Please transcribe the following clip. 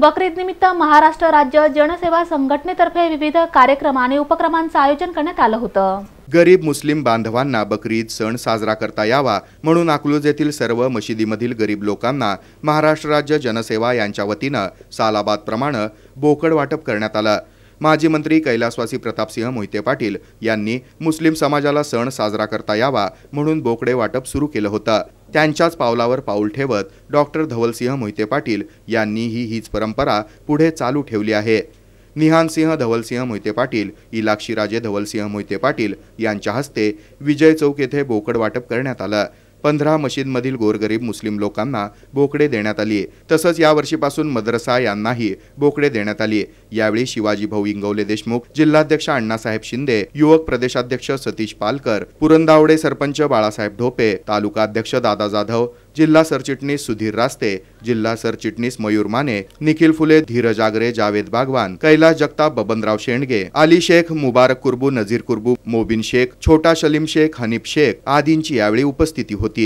बकरीद निमित्त महाराष्ट्र राज्य जनसेवा संघटनेतर्फे विविध कार्यक्रम आणि उपक्रमांचं आयोजन करण्यात आलं होतं गरीब मुस्लिम बांधवांना बकरीद सण साजरा करता यावा म्हणून अकलूज येथील सर्व मशिदीमधील गरीब लोकांना महाराष्ट्र राज्य जनसेवा यांच्या वतीनं प्रमाणे बोकड वाटप करण्यात आलं माजी मंत्री कैलासवासी प्रतापसिंह मोहिते पाटील यांनी मुस्लिम समाजाला सण साजरा करता यावा म्हणून बोकडे वाटप सुरू केलं होतं त्यांच्याच पावलावर पाऊल ठेवत डॉक्टर धवलसिंह मोहिते पाटील ही हीच परंपरा पुढे चालू ठेवली आहे निहानसिंह धवलसिंह मोहिते पाटील इलाक्षीराजे धवलसिंह मोहिते पाटील यांच्या हस्ते विजय चौक येथे बोकड वाटप करण्यात आलं पंधरा मशीदमधील गोरगरीब मुस्लिम लोकांना बोकडे देण्यात आली तसंच यावर्षीपासून मदरसा यांनाही बोकडे देण्यात आली यावेळी शिवाजी भाऊ इंगवले देशमुख जिल्हाध्यक्ष अण्णासाहेब शिंदे युवक प्रदेशाध्यक्ष सतीश पालकर पुरंदावडे सरपंच बाळासाहेब ढोपे तालुका अध्यक्ष दादा जाधव जिल्हा सरचिटणीस सुधीर रास्ते जिल्हा सरचिटणीस मयूर माने निखिल फुले धीरज आगरे जावेद बागवान कैलास जगताप बबनराव शेंडगे अली शेख मुबारक कुर्बू नजीर कुर्बू मोबिन शेख छोटा शलीम शेख हनीफ शेख आदींची यावेळी उपस्थिती होती